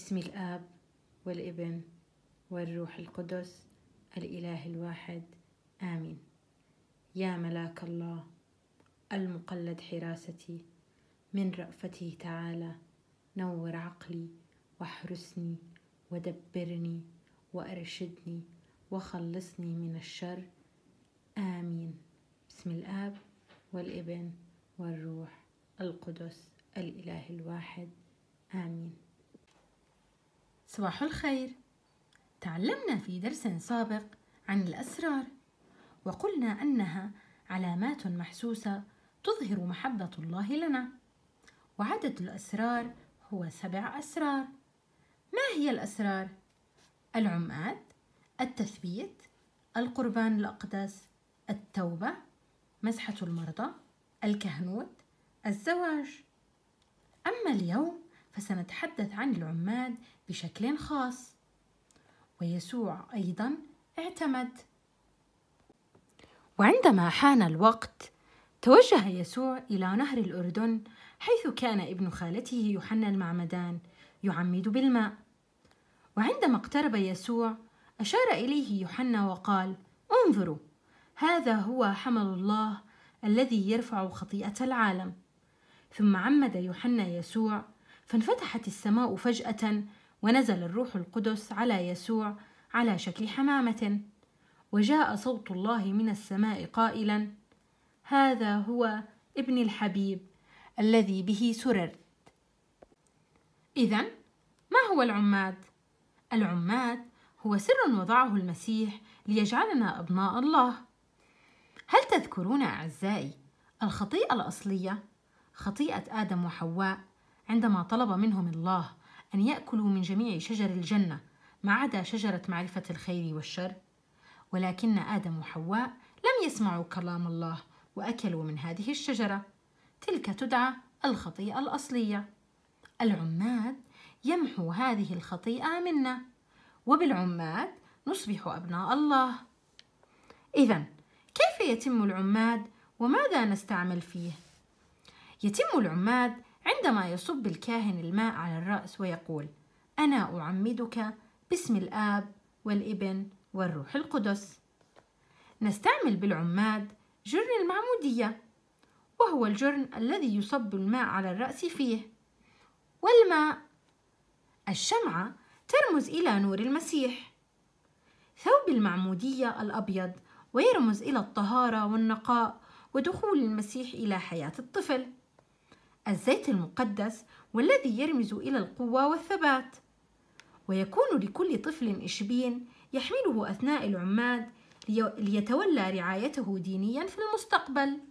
باسم الآب والابن والروح القدس الإله الواحد آمين يا ملاك الله المقلد حراستي من رأفته تعالى نور عقلي واحرسني ودبرني وأرشدني وخلصني من الشر آمين باسم الآب والابن والروح القدس الإله الواحد آمين صباح الخير تعلمنا في درس سابق عن الاسرار وقلنا انها علامات محسوسه تظهر محبه الله لنا وعدد الاسرار هو سبع اسرار ما هي الاسرار العماد التثبيت القربان الاقدس التوبه مسحه المرضى الكهنوت الزواج اما اليوم فسنتحدث عن العماد بشكل خاص ويسوع ايضا اعتمد وعندما حان الوقت توجه يسوع الى نهر الاردن حيث كان ابن خالته يوحنا المعمدان يعمد بالماء وعندما اقترب يسوع اشار اليه يوحنا وقال انظروا هذا هو حمل الله الذي يرفع خطيئه العالم ثم عمد يوحنا يسوع فانفتحت السماء فجأة ونزل الروح القدس على يسوع على شكل حمامة وجاء صوت الله من السماء قائلا هذا هو ابني الحبيب الذي به سررت إذا ما هو العماد؟ العماد هو سر وضعه المسيح ليجعلنا أبناء الله هل تذكرون أعزائي الخطيئة الأصلية خطيئة آدم وحواء عندما طلب منهم الله أن يأكلوا من جميع شجر الجنة ما عدا شجرة معرفة الخير والشر ولكن آدم وحواء لم يسمعوا كلام الله وأكلوا من هذه الشجرة تلك تدعى الخطيئة الأصلية العماد يمحو هذه الخطيئة منا وبالعماد نصبح أبناء الله إذا كيف يتم العماد وماذا نستعمل فيه؟ يتم العماد عندما يصب الكاهن الماء على الرأس ويقول أنا أعمدك باسم الآب والابن والروح القدس نستعمل بالعماد جرن المعمودية وهو الجرن الذي يصب الماء على الرأس فيه والماء الشمعة ترمز إلى نور المسيح ثوب المعمودية الأبيض ويرمز إلى الطهارة والنقاء ودخول المسيح إلى حياة الطفل الزيت المقدس والذي يرمز إلى القوة والثبات ويكون لكل طفل إشبين يحمله أثناء العماد ليتولى رعايته دينيا في المستقبل